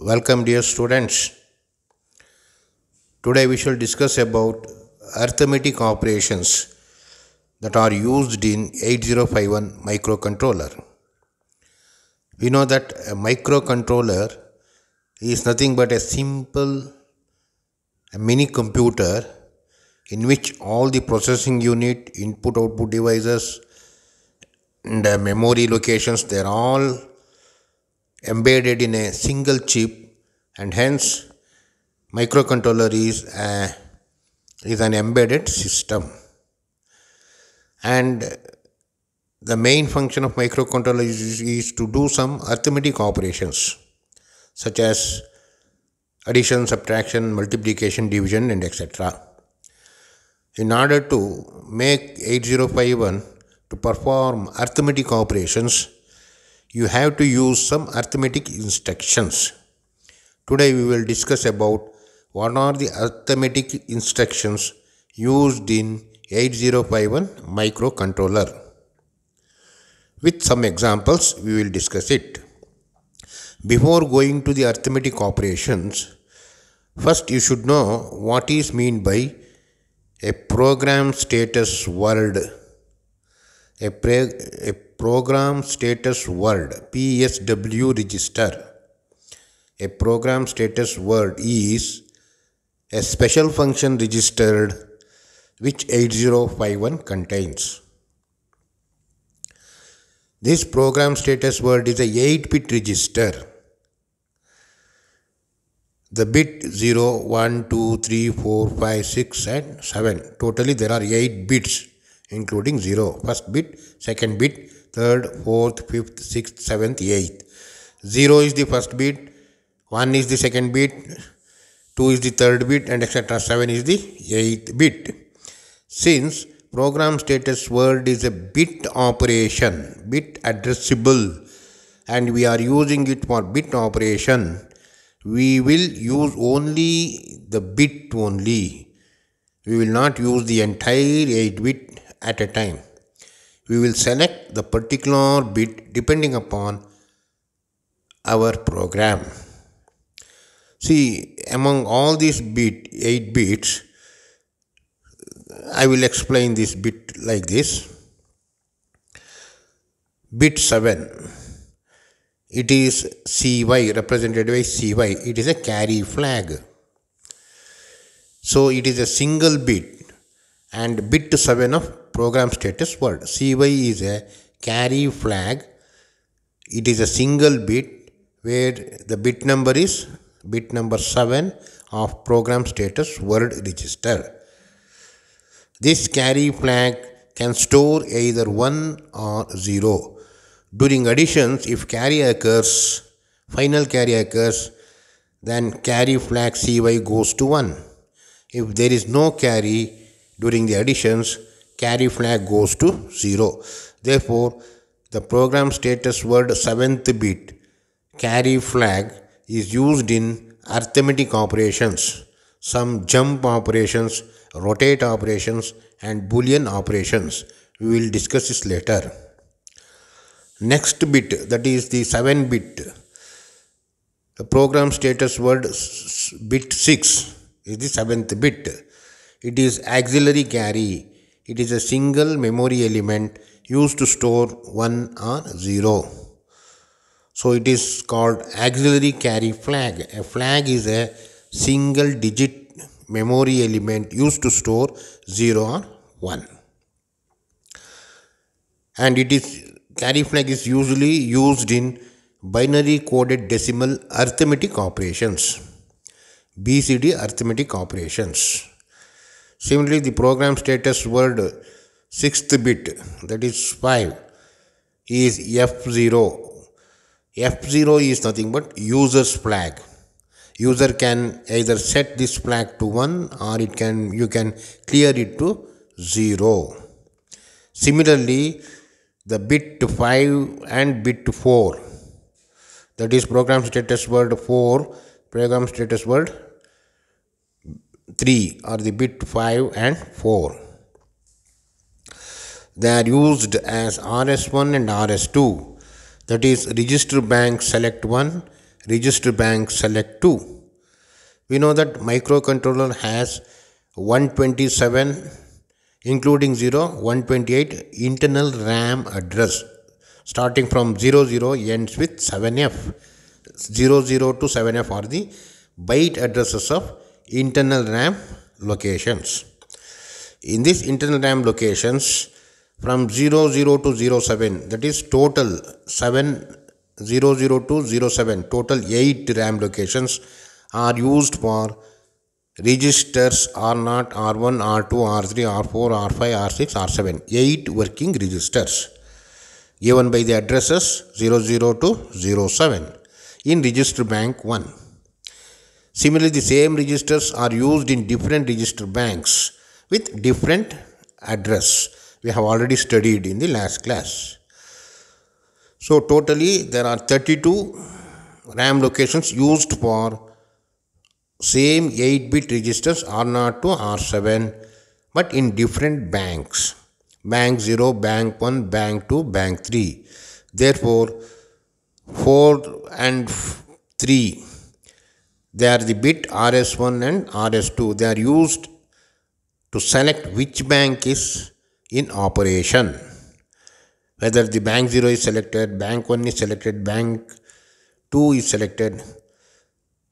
Welcome dear students. Today we shall discuss about arithmetic operations that are used in 8051 microcontroller. We know that a microcontroller is nothing but a simple a mini computer in which all the processing unit, input output devices and uh, memory locations they're all embedded in a single chip and hence microcontroller is a, is an embedded system and the main function of microcontroller is, is to do some arithmetic operations such as addition subtraction multiplication division and etc in order to make 8051 to perform arithmetic operations you have to use some arithmetic instructions. Today we will discuss about what are the arithmetic instructions used in 8051 microcontroller. With some examples we will discuss it. Before going to the arithmetic operations, first you should know what is meant by a program status word. A, a program status word PSW register. A program status word is a special function registered which 8051 contains. This program status word is a 8 bit register. The bit 0, 1, 2, 3, 4, 5, 6 and 7. Totally there are 8 bits including 0. First bit, second bit, third, fourth, fifth, sixth, seventh, eighth. Zero is the first beat, one is the second beat, two is the third beat, and etc. Seven is the eighth beat. Since program status word is a bit operation, bit addressable, and we are using it for bit operation, we will use only the bit only. We will not use the entire 8 bit at a time we will select the particular bit depending upon our program. See, among all these bit, 8 bits, I will explain this bit like this. Bit 7, it is CY, represented by CY, it is a carry flag. So it is a single bit and bit 7 of program status word. CY is a carry flag. It is a single bit where the bit number is bit number 7 of program status word register. This carry flag can store either 1 or 0. During additions, if carry occurs, final carry occurs, then carry flag CY goes to 1. If there is no carry, during the additions, carry flag goes to 0. Therefore, the program status word 7th bit carry flag is used in arithmetic operations, some jump operations, rotate operations and boolean operations. We will discuss this later. Next bit that is the 7 bit the program status word bit 6 is the 7th bit it is auxiliary carry. It is a single memory element used to store 1 or 0. So it is called auxiliary carry flag. A flag is a single digit memory element used to store 0 or 1. And it is carry flag is usually used in binary coded decimal arithmetic operations. BCD arithmetic operations. Similarly, the program status word sixth bit that is 5 is F0. F0 is nothing but user's flag. User can either set this flag to 1 or it can you can clear it to 0. Similarly, the bit 5 and bit 4 that is program status word 4 program status word 3 or the bit 5 and 4. They are used as RS1 and RS2 that is register bank select 1, register bank select 2. We know that microcontroller has 127 including 0 128 internal RAM address starting from 00 ends with 7F. 00 to 7F are the byte addresses of internal RAM locations. In this internal RAM locations, from 00 to 07, that is total 7 00 to 07, total 8 RAM locations are used for registers R0, R1, R2, R3, R4, R5, R6, R7, 8 working registers given by the addresses 00 to 07 in register bank 1. Similarly, the same registers are used in different register banks with different address. We have already studied in the last class. So totally there are 32 RAM locations used for same 8-bit registers R0 to R7 but in different banks. Bank 0, Bank 1, Bank 2, Bank 3. Therefore, 4 and 3 they are the bit RS1 and RS2. They are used to select which bank is in operation. Whether the bank 0 is selected, bank 1 is selected, bank 2 is selected.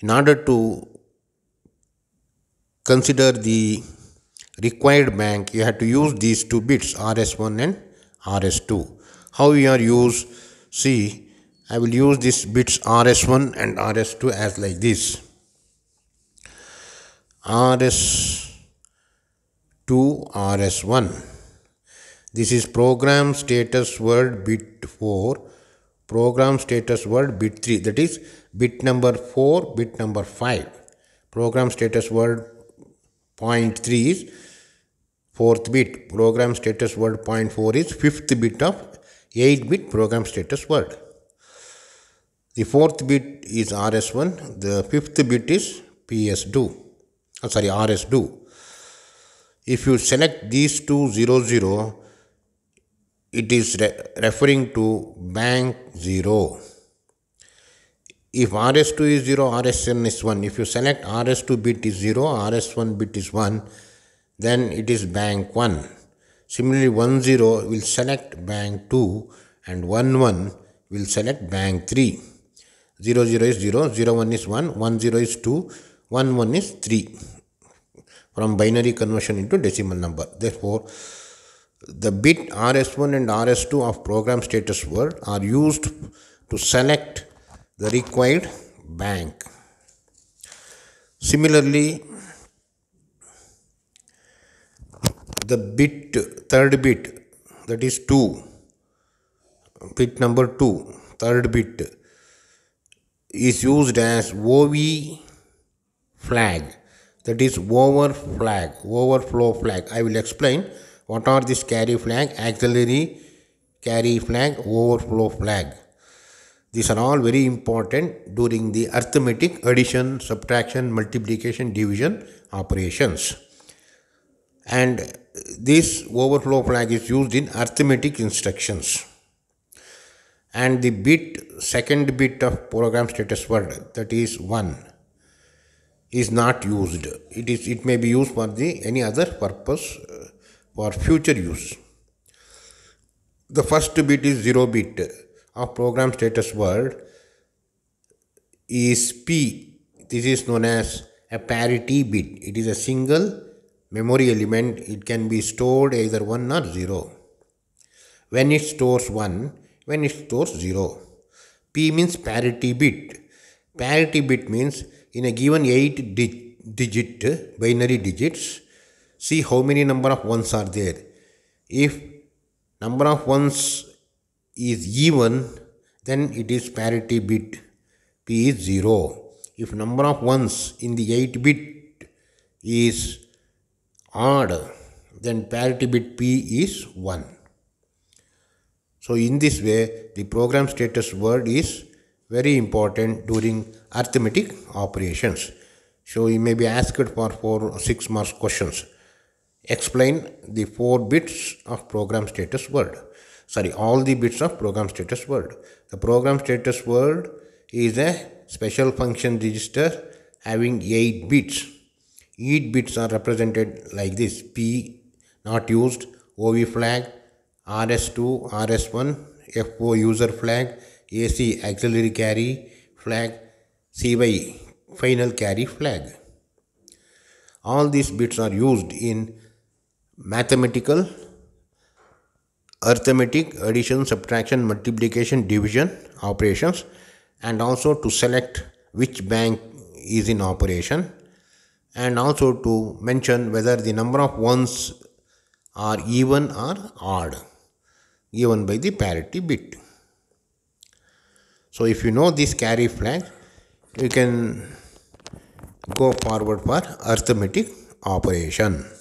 In order to consider the required bank, you have to use these two bits RS1 and RS2. How we are used? See, I will use these bits RS1 and RS2 as like this. RS2 RS1 this is program status word bit 4 program status word bit 3 that is bit number 4 bit number 5 program status word point 3 is fourth bit program status word point 4 is fifth bit of 8 bit program status word the fourth bit is rs1 the fifth bit is ps2 Oh, sorry RS2. If you select these two zero zero, it is re referring to bank 0. If RS2 is 0, RSN is 1. If you select RS2 bit is 0, RS1 bit is 1, then it is bank 1. Similarly, 1 0 will select bank 2 and 1 1 will select bank 3. 0 0 is 0, 0 1 is 1, 1 0 is 2, 1 1 is 3 from binary conversion into decimal number. Therefore, the bit RS1 and RS2 of program status word are used to select the required bank. Similarly, the bit third bit that is 2 bit number 2 third bit is used as OV flag that is over flag overflow flag i will explain what are this carry flag auxiliary carry flag overflow flag these are all very important during the arithmetic addition subtraction multiplication division operations and this overflow flag is used in arithmetic instructions and the bit second bit of program status word that is 1 is not used it is it may be used for the any other purpose uh, for future use the first bit is 0 bit of program status word is p this is known as a parity bit it is a single memory element it can be stored either 1 or 0 when it stores 1 when it stores 0 p means parity bit parity bit means in a given 8 di digit binary digits, see how many number of ones are there. If number of ones is even, then it is parity bit P is 0. If number of ones in the 8 bit is odd, then parity bit P is 1. So in this way, the program status word is very important during arithmetic operations. So you may be asked for 4 6 marks questions. Explain the 4 bits of program status word. Sorry, all the bits of program status word. The program status word is a special function register having 8 bits. 8 bits are represented like this P not used, OV flag, RS2, RS1, FO user flag, AC auxiliary carry flag, CY final carry flag. All these bits are used in mathematical, arithmetic, addition, subtraction, multiplication, division operations and also to select which bank is in operation and also to mention whether the number of ones are even or odd given by the parity bit. So if you know this carry flag, you can go forward for arithmetic operation.